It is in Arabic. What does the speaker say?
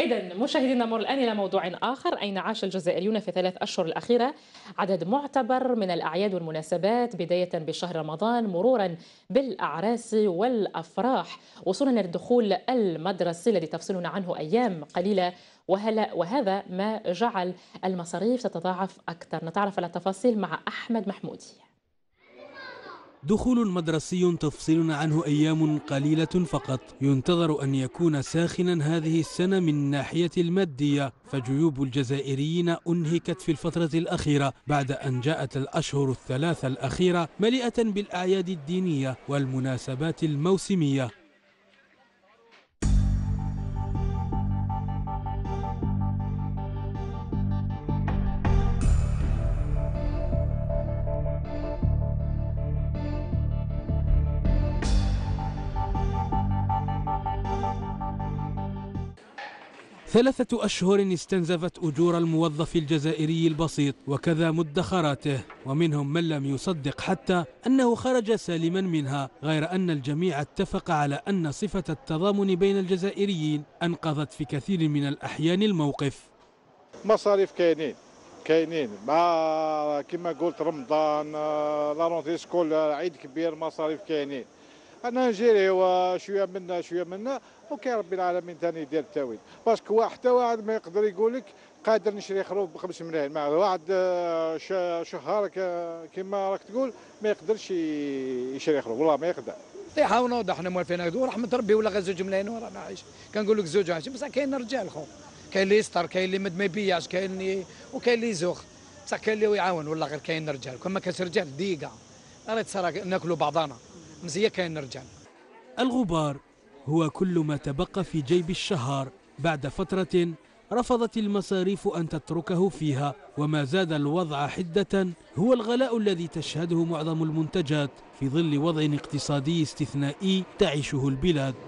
إذا مشاهدينا نمر الآن إلى موضوع آخر أين عاش الجزائريون في ثلاث أشهر الأخيرة عدد معتبر من الأعياد والمناسبات بداية بشهر رمضان مرورا بالأعراس والأفراح وصولا للدخول المدرسي الذي تفصلنا عنه أيام قليلة وهلا وهذا ما جعل المصاريف تتضاعف أكثر نتعرف على التفاصيل مع أحمد محمودي دخول مدرسي تفصلنا عنه أيام قليلة فقط ينتظر أن يكون ساخنا هذه السنة من ناحية المادية فجيوب الجزائريين أنهكت في الفترة الأخيرة بعد أن جاءت الأشهر الثلاثة الأخيرة مليئة بالأعياد الدينية والمناسبات الموسمية ثلاثة أشهر استنزفت أجور الموظف الجزائري البسيط وكذا مدخراته ومنهم من لم يصدق حتى أنه خرج سالما منها غير أن الجميع اتفق على أن صفة التضامن بين الجزائريين أنقذت في كثير من الأحيان الموقف مصاريف كاينين كاينين مع كما قلت رمضان لارونتي سكول عيد كبير مصاريف كاينين انا نجيريو شويه منا شويه منا وكي ربي العالمين ثاني يدير التاويل باسكو واحد حتى واحد ما يقدر يقول لك قادر نشري خروف ب 5 ملايين مع واحد آه، شهر كما راك تقول ما يقدرش يشري خروف والله ما يقدر يعاونوا طيب، حنا موالفين هكذا ورحمه ربي ولا غير زوج ملايين ورانا عايش كنقول لك زوج عايش بصح كاين رجال خو كاين اللي يستر كاين اللي ما يبيعش كاين اللي وكاين اللي يزوخ بصح كاين اللي يعاون والله غير كاين رجال كون ما كانش رجال ضيقه راه تصرا ناكلوا بعضانا مزية كاين الرجال الغبار هو كل ما تبقى في جيب الشهار بعد فترة رفضت المصاريف أن تتركه فيها وما زاد الوضع حدة هو الغلاء الذي تشهده معظم المنتجات في ظل وضع اقتصادي استثنائي تعيشه البلاد